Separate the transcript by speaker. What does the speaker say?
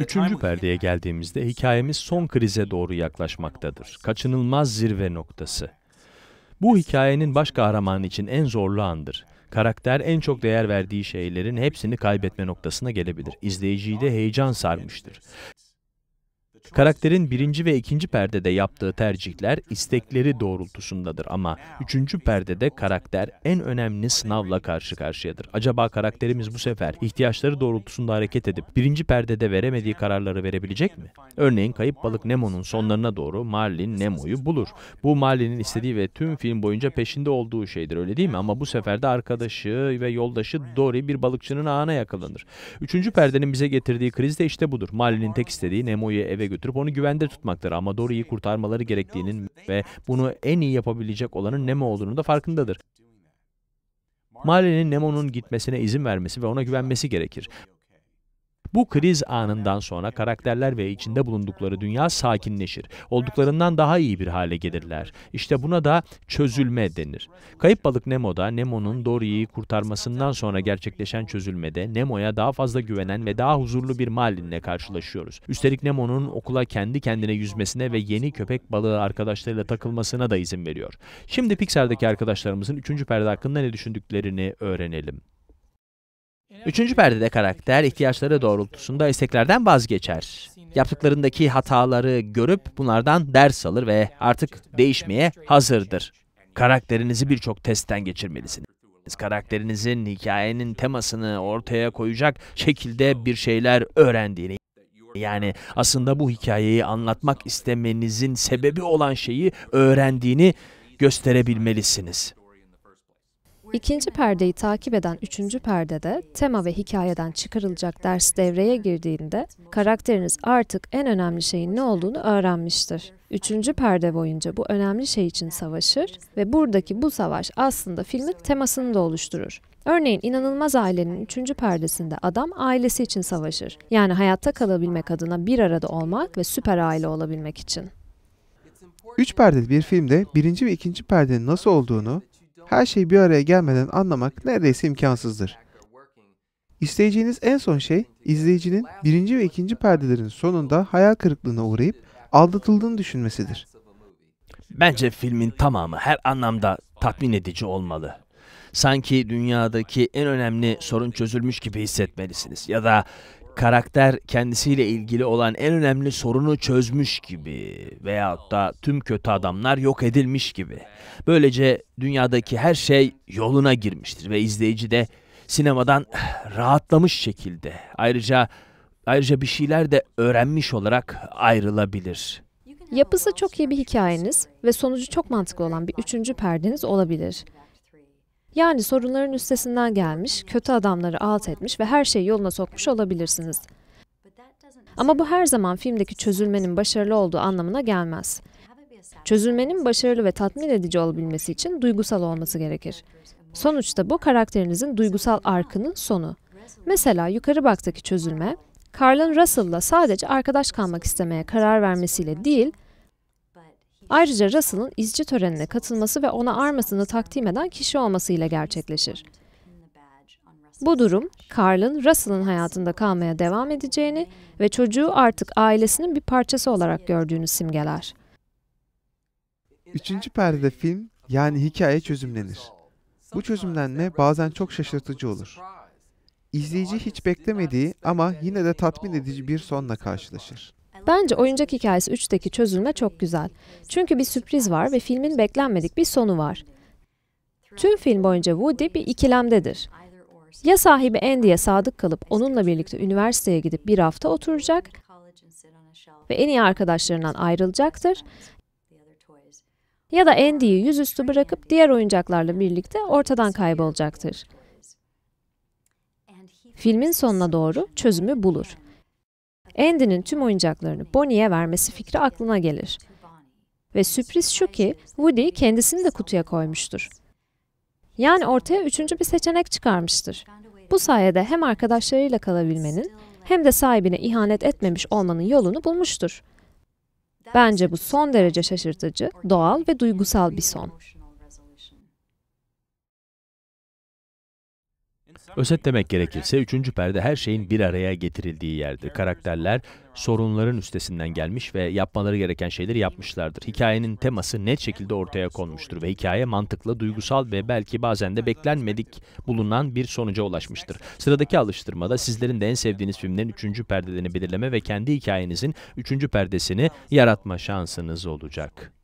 Speaker 1: Üçüncü perdeye geldiğimizde hikayemiz son krize doğru yaklaşmaktadır. Kaçınılmaz zirve noktası. Bu hikayenin baş kahramanı için en zorlu andır. Karakter en çok değer verdiği şeylerin hepsini kaybetme noktasına gelebilir. İzleyiciyi de heyecan sarmıştır. Karakterin birinci ve ikinci perdede yaptığı tercihler istekleri doğrultusundadır ama üçüncü perdede karakter en önemli sınavla karşı karşıyadır. Acaba karakterimiz bu sefer ihtiyaçları doğrultusunda hareket edip birinci perdede veremediği kararları verebilecek mi? Örneğin kayıp balık Nemo'nun sonlarına doğru Marlin Nemo'yu bulur. Bu Marlin'in istediği ve tüm film boyunca peşinde olduğu şeydir öyle değil mi? Ama bu sefer de arkadaşı ve yoldaşı Dory bir balıkçının ağına yakalanır. Üçüncü perdenin bize getirdiği kriz de işte budur. Marlin'in tek istediği Nemo'yu eve götürmek götürüp onu güvende tutmaktır. Ama Dory'i kurtarmaları gerektiğinin ve bunu en iyi yapabilecek olanın Nemo olduğunu da farkındadır. Marlin'in Nemo'nun gitmesine izin vermesi ve ona güvenmesi gerekir. Bu kriz anından sonra karakterler ve içinde bulundukları dünya sakinleşir. Olduklarından daha iyi bir hale gelirler. İşte buna da çözülme denir. Kayıp balık Nemo'da Nemo'nun Dory'yi kurtarmasından sonra gerçekleşen çözülmede Nemo'ya daha fazla güvenen ve daha huzurlu bir Marlin'le karşılaşıyoruz. Üstelik Nemo'nun okula kendi kendine yüzmesine ve yeni köpek balığı arkadaşlarıyla takılmasına da izin veriyor. Şimdi Pixar'daki arkadaşlarımızın 3. perde hakkında ne düşündüklerini öğrenelim. Üçüncü perdede karakter ihtiyaçları doğrultusunda isteklerden vazgeçer. Yaptıklarındaki hataları görüp bunlardan ders alır ve artık değişmeye hazırdır. Karakterinizi birçok testten geçirmelisiniz. Karakterinizin hikayenin temasını ortaya koyacak şekilde bir şeyler öğrendiğini, yani aslında bu hikayeyi anlatmak istemenizin sebebi olan şeyi öğrendiğini gösterebilmelisiniz.
Speaker 2: İkinci perdeyi takip eden üçüncü perdede tema ve hikayeden çıkarılacak ders devreye girdiğinde karakteriniz artık en önemli şeyin ne olduğunu öğrenmiştir. Üçüncü perde boyunca bu önemli şey için savaşır ve buradaki bu savaş aslında filmin temasını da oluşturur. Örneğin inanılmaz ailenin üçüncü perdesinde adam ailesi için savaşır. Yani hayatta kalabilmek adına bir arada olmak ve süper aile olabilmek için.
Speaker 3: Üç perdeli bir filmde birinci ve ikinci perdenin nasıl olduğunu, her şey bir araya gelmeden anlamak neredeyse imkansızdır. İsteyeceğiniz en son şey, izleyicinin birinci ve ikinci perdelerin sonunda hayal kırıklığına uğrayıp aldatıldığını düşünmesidir.
Speaker 1: Bence filmin tamamı her anlamda tatmin edici olmalı. Sanki dünyadaki en önemli sorun çözülmüş gibi hissetmelisiniz ya da karakter kendisiyle ilgili olan en önemli sorunu çözmüş gibi veyahut da tüm kötü adamlar yok edilmiş gibi. Böylece dünyadaki her şey yoluna girmiştir ve izleyici de sinemadan rahatlamış şekilde ayrıca ayrıca bir şeyler de öğrenmiş olarak ayrılabilir.
Speaker 2: Yapısı çok iyi bir hikayeniz ve sonucu çok mantıklı olan bir üçüncü perdeniz olabilir. Yani sorunların üstesinden gelmiş, kötü adamları alt etmiş ve her şeyi yoluna sokmuş olabilirsiniz. Ama bu her zaman filmdeki çözülmenin başarılı olduğu anlamına gelmez. Çözülmenin başarılı ve tatmin edici olabilmesi için duygusal olması gerekir. Sonuçta bu karakterinizin duygusal arkının sonu. Mesela yukarı baktaki çözülme, Carl'ın Russell'la sadece arkadaş kalmak istemeye karar vermesiyle değil, Ayrıca Russell'ın izci törenine katılması ve ona armasını takdim eden kişi olmasıyla gerçekleşir. Bu durum, Carl'ın Russell'ın hayatında kalmaya devam edeceğini ve çocuğu artık ailesinin bir parçası olarak gördüğünü simgeler.
Speaker 3: Üçüncü perdede film, yani hikaye çözümlenir. Bu çözümlenme bazen çok şaşırtıcı olur. İzleyici hiç beklemediği ama yine de tatmin edici bir sonla karşılaşır.
Speaker 2: Bence Oyuncak Hikayesi 3'teki çözülme çok güzel. Çünkü bir sürpriz var ve filmin beklenmedik bir sonu var. Tüm film boyunca Woody bir ikilemdedir. Ya sahibi Andy'ye sadık kalıp onunla birlikte üniversiteye gidip bir hafta oturacak ve en iyi arkadaşlarından ayrılacaktır ya da Andy'yi yüzüstü bırakıp diğer oyuncaklarla birlikte ortadan kaybolacaktır. Filmin sonuna doğru çözümü bulur. Andy'nin tüm oyuncaklarını Bonnie'ye vermesi fikri aklına gelir. Ve sürpriz şu ki Woody kendisini de kutuya koymuştur. Yani ortaya üçüncü bir seçenek çıkarmıştır. Bu sayede hem arkadaşlarıyla kalabilmenin hem de sahibine ihanet etmemiş olmanın yolunu bulmuştur. Bence bu son derece şaşırtıcı, doğal ve duygusal bir son.
Speaker 1: Özetlemek gerekirse üçüncü perde her şeyin bir araya getirildiği yerdir. Karakterler sorunların üstesinden gelmiş ve yapmaları gereken şeyleri yapmışlardır. Hikayenin teması net şekilde ortaya konmuştur ve hikaye mantıklı, duygusal ve belki bazen de beklenmedik bulunan bir sonuca ulaşmıştır. Sıradaki alıştırmada sizlerin de en sevdiğiniz filmlerin üçüncü perdelerini belirleme ve kendi hikayenizin üçüncü perdesini yaratma şansınız olacak.